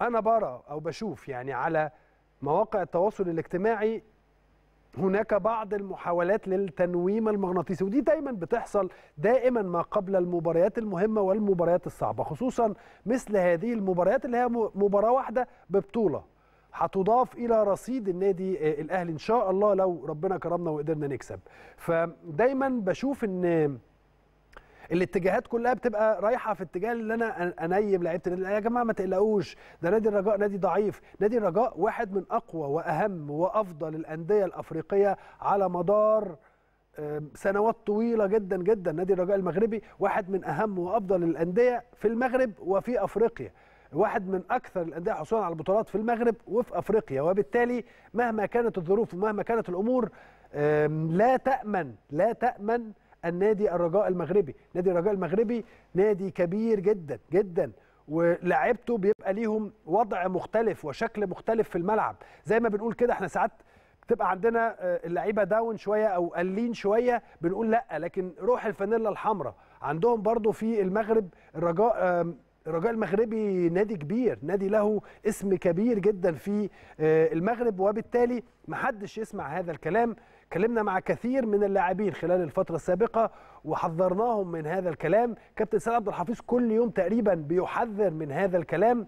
انا برى او بشوف يعني على مواقع التواصل الاجتماعي هناك بعض المحاولات للتنويم المغناطيسي ودي دايما بتحصل دائما ما قبل المباريات المهمه والمباريات الصعبه خصوصا مثل هذه المباريات اللي هي مباراه واحده ببطوله هتضاف الى رصيد النادي آه، الاهلي ان شاء الله لو ربنا كرمنا وقدرنا نكسب فدايما بشوف ان الاتجاهات كلها بتبقى رايحه في اتجاه اللي انا انيم لعيبه النادي يا جماعه ما تقلقوش ده نادي الرجاء نادي ضعيف نادي الرجاء واحد من اقوى واهم وافضل الانديه الافريقيه على مدار سنوات طويله جدا جدا نادي الرجاء المغربي واحد من اهم وافضل الانديه في المغرب وفي افريقيا واحد من اكثر الانديه حصولا على البطولات في المغرب وفي افريقيا وبالتالي مهما كانت الظروف ومهما كانت الامور لا تامن لا تامن النادي الرجاء المغربي نادي الرجاء المغربي نادي كبير جدا جدا ولاعيبته بيبقى ليهم وضع مختلف وشكل مختلف في الملعب زي ما بنقول كده احنا ساعات بتبقى عندنا آه، اللعيبه داون شويه او قلين شويه بنقول لا لكن روح الفانيلا الحمراء عندهم برضو في المغرب الرجاء الرجاء المغربي نادي كبير نادي له اسم كبير جدا في آه، المغرب وبالتالي محدش يسمع هذا الكلام كلمنا مع كثير من اللاعبين خلال الفتره السابقه وحذرناهم من هذا الكلام كابتن سيد عبد الحفيظ كل يوم تقريبا بيحذر من هذا الكلام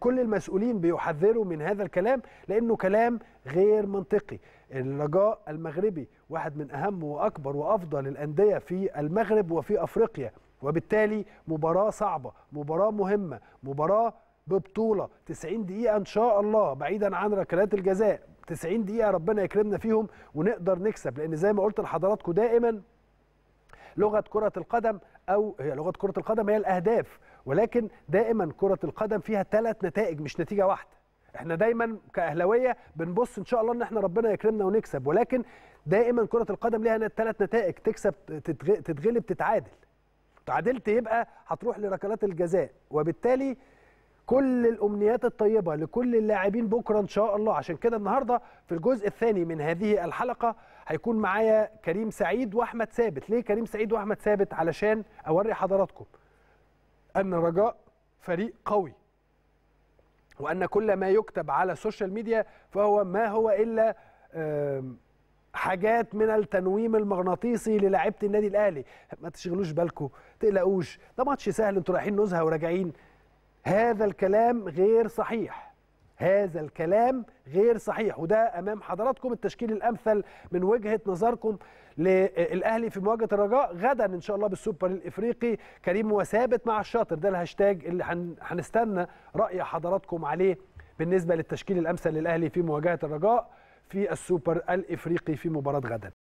كل المسؤولين بيحذروا من هذا الكلام لانه كلام غير منطقي الرجاء المغربي واحد من اهم واكبر وافضل الانديه في المغرب وفي افريقيا وبالتالي مباراه صعبه مباراه مهمه مباراه ببطوله 90 دقيقه ان شاء الله بعيدا عن ركلات الجزاء 90 دقيقه ربنا يكرمنا فيهم ونقدر نكسب لان زي ما قلت لحضراتكم دائما لغه كره القدم او هي لغه كره القدم هي الاهداف ولكن دائما كره القدم فيها ثلاث نتائج مش نتيجه واحده احنا دايما كاهلاويه بنبص ان شاء الله ان احنا ربنا يكرمنا ونكسب ولكن دائما كره القدم ليها ثلاث نتائج تكسب تتغلب تتعادل تعادلت يبقى هتروح لركلات الجزاء وبالتالي كل الامنيات الطيبه لكل اللاعبين بكره ان شاء الله عشان كده النهارده في الجزء الثاني من هذه الحلقه هيكون معايا كريم سعيد واحمد ثابت ليه كريم سعيد واحمد ثابت علشان اوري حضراتكم ان رجاء فريق قوي وان كل ما يكتب على السوشيال ميديا فهو ما هو الا حاجات من التنويم المغناطيسي للاعيبه النادي الاهلي ما تشغلوش بالكم تقلقوش ده ماتش سهل انتوا رايحين نزهه وراجعين هذا الكلام غير صحيح هذا الكلام غير صحيح وده امام حضراتكم التشكيل الامثل من وجهه نظركم للاهلي في مواجهه الرجاء غدا ان شاء الله بالسوبر الافريقي كريم وثابت مع الشاطر ده الهاشتاج اللي هنستنى راي حضراتكم عليه بالنسبه للتشكيل الامثل للاهلي في مواجهه الرجاء في السوبر الافريقي في مباراه غدا